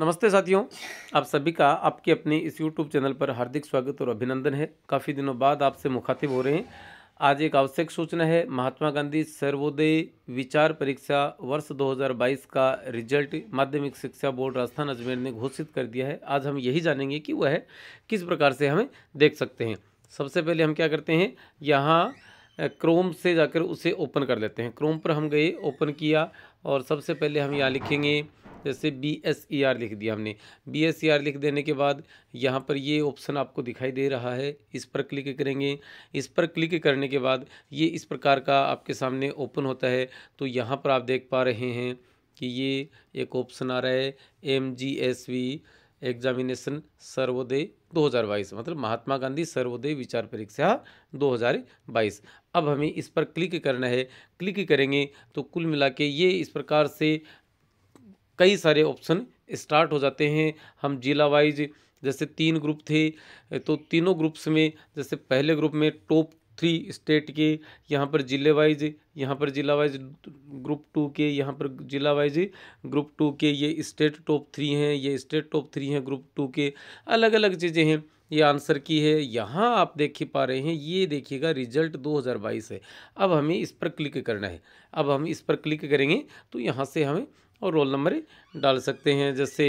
नमस्ते साथियों आप सभी का आपके अपने इस यूट्यूब चैनल पर हार्दिक स्वागत और अभिनंदन है काफ़ी दिनों बाद आपसे मुखातिब हो रहे हैं आज एक आवश्यक सूचना है महात्मा गांधी सर्वोदय विचार परीक्षा वर्ष 2022 का रिजल्ट माध्यमिक शिक्षा बोर्ड राजस्थान अजमेर ने घोषित कर दिया है आज हम यही जानेंगे कि वह किस प्रकार से हमें देख सकते हैं सबसे पहले हम क्या करते हैं यहाँ क्रोम से जाकर उसे ओपन कर लेते हैं क्रोम पर हम गए ओपन किया और सबसे पहले हम यहाँ लिखेंगे जैसे बी एस ई आर लिख दिया हमने बी एस ई आर लिख देने के बाद यहाँ पर ये ऑप्शन आपको दिखाई दे रहा है इस पर क्लिक करेंगे इस पर क्लिक करने के बाद ये इस प्रकार का आपके सामने ओपन होता है तो यहाँ पर आप देख पा रहे हैं कि ये एक ऑप्शन आ रहा है M G S V examination Sarvodaya 2022 मतलब महात्मा गांधी सर्वोदय विचार परीक्षा 2022 अब हमें इस पर क्लिक करना है क्लिक करेंगे तो कुल मिला के ये इस प्रकार से कई सारे ऑप्शन स्टार्ट हो जाते हैं हम जिला वाइज जैसे तीन ग्रुप थे तो तीनों ग्रुप्स में जैसे पहले ग्रुप में टॉप थ्री स्टेट के यहाँ पर जिले वाइज यहाँ पर जिला वाइज ग्रुप टू के यहाँ पर जिला वाइज ग्रुप टू के ये स्टेट टॉप थ्री हैं ये स्टेट टॉप थ्री हैं ग्रुप टू के अलग अलग चीज़ें हैं ये आंसर की है यहाँ आप देख पा रहे हैं ये देखिएगा रिजल्ट 2022 है अब हमें इस पर क्लिक करना है अब हम इस पर क्लिक करेंगे तो यहाँ से हमें और रोल नंबर डाल सकते हैं जैसे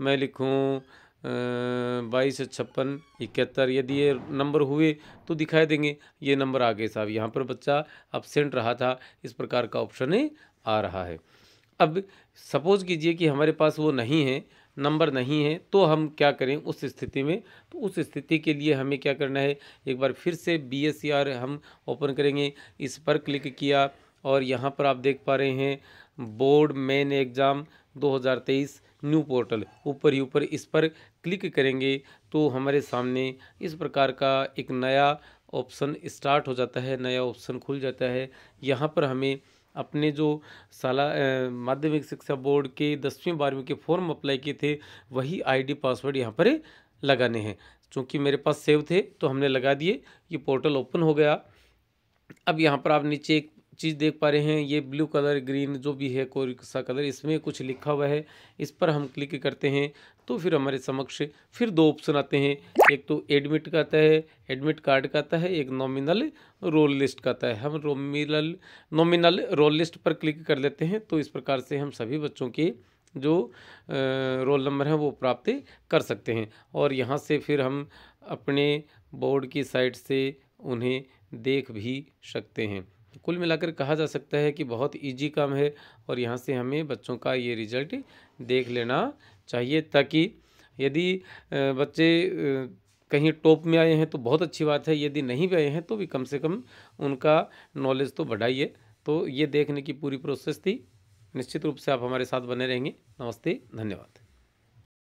मैं लिखूँ बाईस छप्पन इकहत्तर यदि ये नंबर हुए तो दिखाई देंगे ये नंबर आ गए साहब यहाँ पर बच्चा अपसेंट रहा था इस प्रकार का ऑप्शन आ रहा है अब सपोज़ कीजिए कि हमारे पास वो नहीं है नंबर नहीं है तो हम क्या करें उस स्थिति में तो उस स्थिति के लिए हमें क्या करना है एक बार फिर से बी e हम ओपन करेंगे इस पर क्लिक किया और यहाँ पर आप देख पा रहे हैं board main exam 2023 new portal ऊपर ही ऊपर इस पर क्लिक करेंगे तो हमारे सामने इस प्रकार का एक नया ऑप्शन स्टार्ट हो जाता है नया ऑप्शन खुल जाता है यहाँ पर हमें अपने जो साला माध्यमिक शिक्षा बोर्ड के दसवीं बारहवीं के फॉर्म अप्लाई किए थे वही आईडी पासवर्ड यहाँ पर लगाने हैं चूँकि मेरे पास सेव थे तो हमने लगा दिए ये पोर्टल ओपन हो गया अब यहाँ पर आप नीचे एक चीज़ देख पा रहे हैं ये ब्लू कलर ग्रीन जो भी है कोई सा कलर इसमें कुछ लिखा हुआ है इस पर हम क्लिक करते हैं तो फिर हमारे समक्ष फिर दो ऑप्शन आते हैं एक तो एडमिट का आता है एडमिट कार्ड का आता है एक नॉमिनल रोल लिस्ट का आता है हम रोमिनल नॉमिनल रोल लिस्ट पर क्लिक कर लेते हैं तो इस प्रकार से हम सभी बच्चों के जो रोल नंबर हैं वो प्राप्त कर सकते हैं और यहाँ से फिर हम अपने बोर्ड की साइट से उन्हें देख भी सकते हैं कुल मिलाकर कहा जा सकता है कि बहुत इजी काम है और यहाँ से हमें बच्चों का ये रिजल्ट देख लेना चाहिए ताकि यदि बच्चे कहीं टॉप में आए हैं तो बहुत अच्छी बात है यदि नहीं भी आए हैं तो भी कम से कम उनका नॉलेज तो बढ़ाइए तो ये देखने की पूरी प्रोसेस थी निश्चित रूप से आप हमारे साथ बने रहेंगे नमस्ते धन्यवाद